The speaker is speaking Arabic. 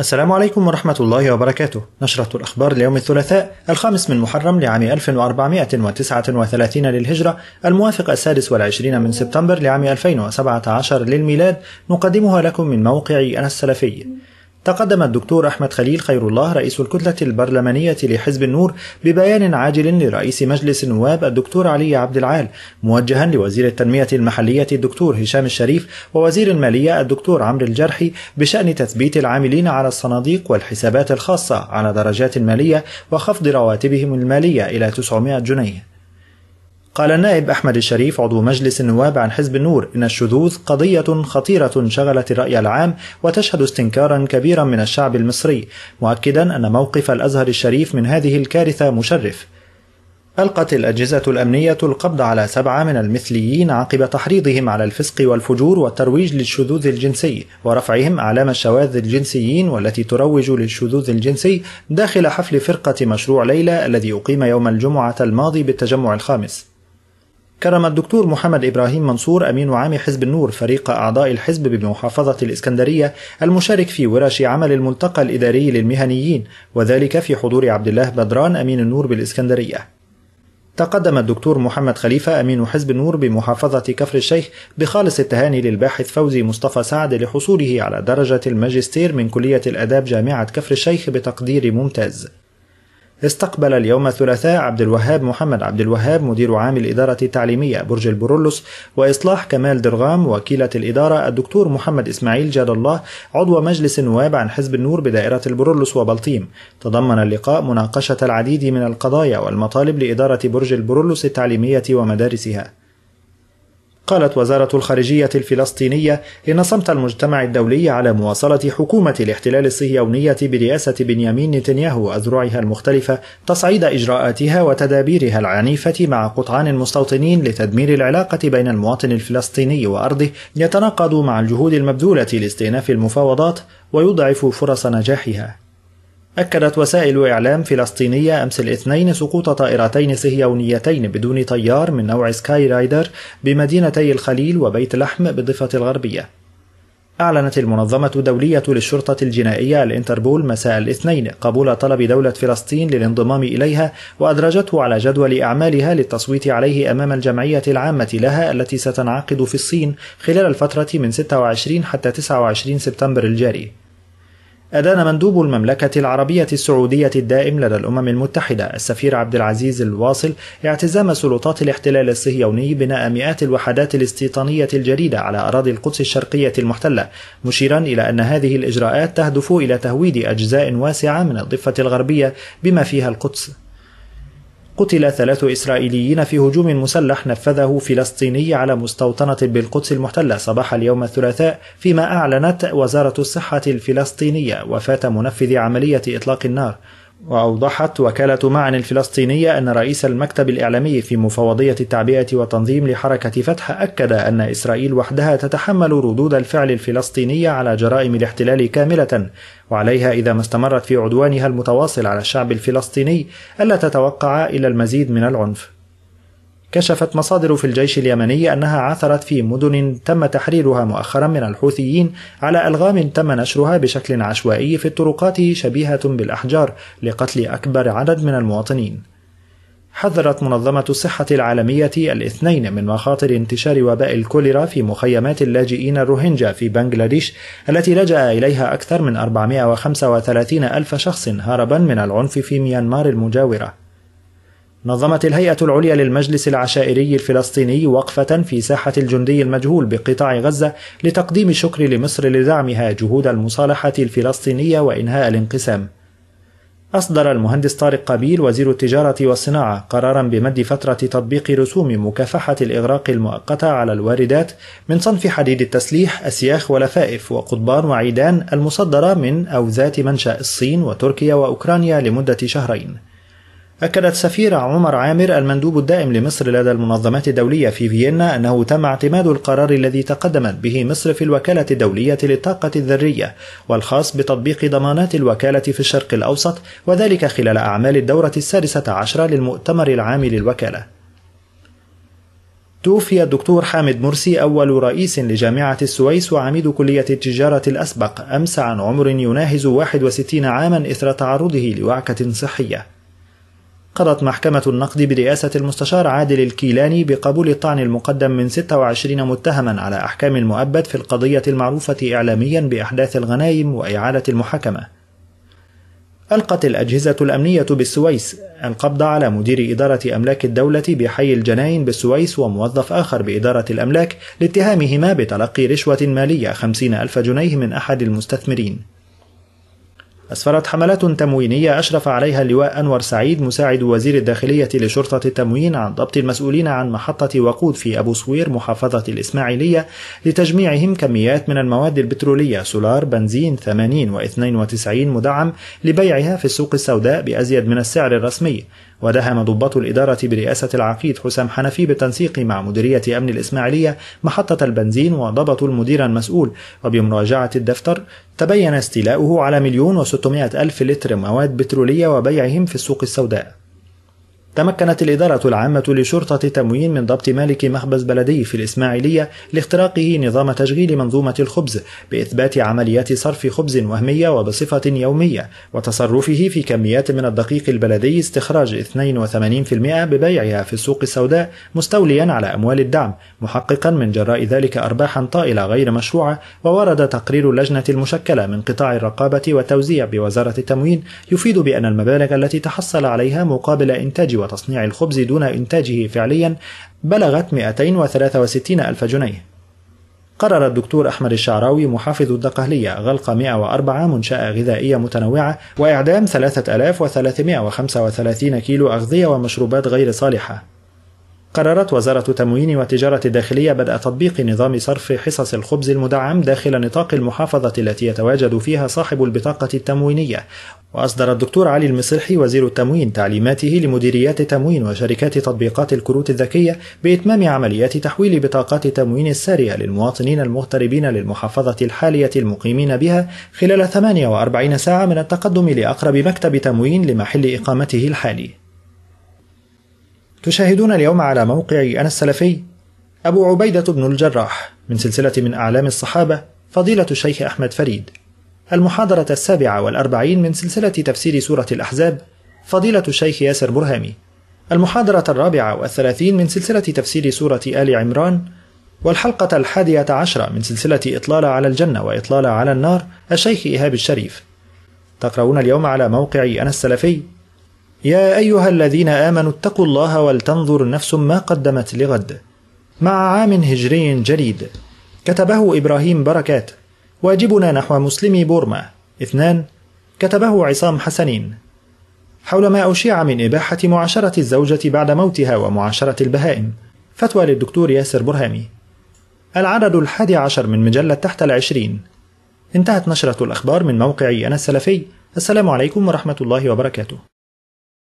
السلام عليكم ورحمة الله وبركاته نشرة الأخبار ليوم الثلاثاء الخامس من محرم لعام 1439 للهجرة الموافق السادس والعشرين من سبتمبر لعام 2017 للميلاد نقدمها لكم من موقع أنا السلفي تقدم الدكتور أحمد خليل خير الله رئيس الكتلة البرلمانية لحزب النور ببيان عاجل لرئيس مجلس النواب الدكتور علي عبد العال موجها لوزير التنمية المحلية الدكتور هشام الشريف ووزير المالية الدكتور عمرو الجرحي بشأن تثبيت العاملين على الصناديق والحسابات الخاصة على درجات مالية وخفض رواتبهم المالية إلى 900 جنيه قال النائب أحمد الشريف عضو مجلس النواب عن حزب النور إن الشذوذ قضية خطيرة شغلت الرأي العام وتشهد استنكارا كبيرا من الشعب المصري مؤكدا أن موقف الأزهر الشريف من هذه الكارثة مشرف ألقت الأجهزة الأمنية القبض على سبعة من المثليين عقب تحريضهم على الفسق والفجور والترويج للشذوذ الجنسي ورفعهم أعلام الشواذ الجنسيين والتي تروج للشذوذ الجنسي داخل حفل فرقة مشروع ليلى الذي أقيم يوم الجمعة الماضي بالتجمع الخامس كرم الدكتور محمد إبراهيم منصور أمين عام حزب النور فريق أعضاء الحزب بمحافظة الإسكندرية المشارك في ورش عمل الملتقى الإداري للمهنيين وذلك في حضور عبد الله بدران أمين النور بالإسكندرية تقدم الدكتور محمد خليفة أمين حزب النور بمحافظة كفر الشيخ بخالص التهاني للباحث فوزي مصطفى سعد لحصوله على درجة الماجستير من كلية الأداب جامعة كفر الشيخ بتقدير ممتاز استقبل اليوم الثلاثاء عبد الوهاب محمد عبد الوهاب مدير عام الإدارة التعليمية برج البرولوس وإصلاح كمال درغام وكيلة الإدارة الدكتور محمد إسماعيل جاد الله عضو مجلس النواب عن حزب النور بدائرة البرولوس وبلطيم تضمن اللقاء مناقشة العديد من القضايا والمطالب لإدارة برج البرولوس التعليمية ومدارسها قالت وزارة الخارجية الفلسطينية إن صمت المجتمع الدولي على مواصلة حكومة الاحتلال الصهيونية برئاسة بنيامين نتنياهو أذرعها المختلفة تصعيد إجراءاتها وتدابيرها العنيفة مع قطعان المستوطنين لتدمير العلاقة بين المواطن الفلسطيني وأرضه يتناقض مع الجهود المبذولة لاستئناف المفاوضات ويضعف فرص نجاحها أكدت وسائل إعلام فلسطينية أمس الاثنين سقوط طائرتين صهيونيتين بدون طيار من نوع سكاي رايدر بمدينتي الخليل وبيت لحم بالضفة الغربية. أعلنت المنظمة الدولية للشرطة الجنائية الإنتربول مساء الاثنين قبول طلب دولة فلسطين للانضمام إليها وأدرجته على جدول أعمالها للتصويت عليه أمام الجمعية العامة لها التي ستنعقد في الصين خلال الفترة من 26 حتى 29 سبتمبر الجاري. أدان مندوب المملكة العربية السعودية الدائم لدى الأمم المتحدة السفير عبد العزيز الواصل اعتزام سلطات الاحتلال الصهيوني بناء مئات الوحدات الاستيطانية الجديدة على أراضي القدس الشرقية المحتلة مشيرا إلى أن هذه الإجراءات تهدف إلى تهويد أجزاء واسعة من الضفة الغربية بما فيها القدس قتل ثلاث إسرائيليين في هجوم مسلح نفذه فلسطيني على مستوطنة بالقدس المحتلة صباح اليوم الثلاثاء فيما أعلنت وزارة الصحة الفلسطينية وفاة منفذ عملية إطلاق النار وأوضحت وكالة معن الفلسطينية أن رئيس المكتب الإعلامي في مفوضية التعبئة والتنظيم لحركة فتح أكد أن إسرائيل وحدها تتحمل ردود الفعل الفلسطينية على جرائم الاحتلال كاملة وعليها إذا ما استمرت في عدوانها المتواصل على الشعب الفلسطيني ألا تتوقع إلى المزيد من العنف كشفت مصادر في الجيش اليمني أنها عثرت في مدن تم تحريرها مؤخرا من الحوثيين على ألغام تم نشرها بشكل عشوائي في الطرقات شبيهة بالأحجار لقتل أكبر عدد من المواطنين. حذرت منظمة الصحة العالمية الاثنين من مخاطر انتشار وباء الكوليرا في مخيمات اللاجئين الروهينجا في بنغلاديش التي لجأ إليها أكثر من 435 ألف شخص هربا من العنف في ميانمار المجاورة نظمت الهيئة العليا للمجلس العشائري الفلسطيني وقفة في ساحة الجندي المجهول بقطاع غزة لتقديم الشكر لمصر لدعمها جهود المصالحة الفلسطينية وإنهاء الانقسام. أصدر المهندس طارق قبيل وزير التجارة والصناعة قرارا بمد فترة تطبيق رسوم مكافحة الإغراق المؤقتة على الواردات من صنف حديد التسليح أسياخ ولفائف وقضبان وعيدان المصدرة من أو ذات منشأ الصين وتركيا وأوكرانيا لمدة شهرين. أكدت سفيرة عمر عامر المندوب الدائم لمصر لدى المنظمات الدولية في فيينا أنه تم اعتماد القرار الذي تقدمت به مصر في الوكالة الدولية للطاقة الذرية والخاص بتطبيق ضمانات الوكالة في الشرق الأوسط وذلك خلال أعمال الدورة السادسة عشرة للمؤتمر العام للوكالة توفي الدكتور حامد مرسي أول رئيس لجامعة السويس وعميد كلية التجارة الأسبق أمس عن عمر يناهز 61 عاما إثر تعرضه لوعكة صحية قضت محكمة النقد برئاسة المستشار عادل الكيلاني بقبول الطعن المقدم من 26 متهما على أحكام المؤبد في القضية المعروفة إعلاميا بأحداث الغنايم وإعادة المحاكمة. ألقت الأجهزة الأمنية بالسويس القبض على مدير إدارة أملاك الدولة بحي الجناين بالسويس وموظف آخر بإدارة الأملاك لاتهامهما بتلقي رشوة مالية 50 ألف جنيه من أحد المستثمرين. أسفرت حملات تموينية أشرف عليها اللواء أنور سعيد مساعد وزير الداخلية لشرطة التموين عن ضبط المسؤولين عن محطة وقود في أبو صوير محافظة الإسماعيلية لتجميعهم كميات من المواد البترولية سولار بنزين 80 و 92 مدعم لبيعها في السوق السوداء بأزيد من السعر الرسمي ودهم ضباط الإدارة برئاسة العقيد حسام حنفي بالتنسيق مع مديرية أمن الإسماعيلية محطة البنزين وضبطوا المدير المسؤول وبمراجعة الدفتر تبين استيلاؤه على مليون وستمائة ألف لتر مواد بترولية وبيعهم في السوق السوداء تمكنت الإدارة العامة لشرطة التموين من ضبط مالك مخبز بلدي في الإسماعيلية لاختراقه نظام تشغيل منظومة الخبز بإثبات عمليات صرف خبز وهمية وبصفة يومية وتصرفه في كميات من الدقيق البلدي استخراج 82% ببيعها في السوق السوداء مستوليا على أموال الدعم محققا من جراء ذلك أرباحا طائلة غير مشروعة وورد تقرير اللجنة المشكلة من قطاع الرقابة والتوزيع بوزارة التموين يفيد بأن المبالغ التي تحصل عليها مقابل إنتاج تصنيع الخبز دون إنتاجه فعليا بلغت 263 ألف جنيه قرر الدكتور أحمد الشعراوي محافظ الدقهلية غلق 104 منشأة غذائية متنوعة وإعدام 3335 كيلو أغذية ومشروبات غير صالحة قررت وزارة تموين والتجارة الداخلية بدء تطبيق نظام صرف حصص الخبز المدعم داخل نطاق المحافظة التي يتواجد فيها صاحب البطاقة التموينية، وأصدر الدكتور علي المصرحي وزير التموين تعليماته لمديريات التموين وشركات تطبيقات الكروت الذكية بإتمام عمليات تحويل بطاقات التموين السارية للمواطنين المغتربين للمحافظة الحالية المقيمين بها خلال 48 ساعة من التقدم لأقرب مكتب تموين لمحل إقامته الحالي. تشاهدون اليوم على موقعي أنا السلفي أبو عبيدة بن الجراح من سلسلة من أعلام الصحابة فضيلة الشيخ أحمد فريد المحاضرة السابعة والأربعين من سلسلة تفسير سورة الأحزاب فضيلة الشيخ ياسر برهامي المحاضرة الرابعة والثلاثين من سلسلة تفسير سورة آل عمران والحلقة الحادية عشرة من سلسلة إطلالة على الجنة وإطلالة على النار الشيخ إيهاب الشريف تقرؤون اليوم على موقعي أنا السلفي يا أيها الذين آمنوا اتقوا الله ولتنظر نفس ما قدمت لغد مع عام هجري جديد كتبه إبراهيم بركات واجبنا نحو مسلمي بورما اثنان كتبه عصام حسنين حول ما أشيع من إباحة معاشرة الزوجة بعد موتها ومعاشرة البهائم فتوى للدكتور ياسر برهامي العدد الحادي عشر من مجلة تحت العشرين انتهت نشرة الأخبار من موقعي أنا السلفي السلام عليكم ورحمة الله وبركاته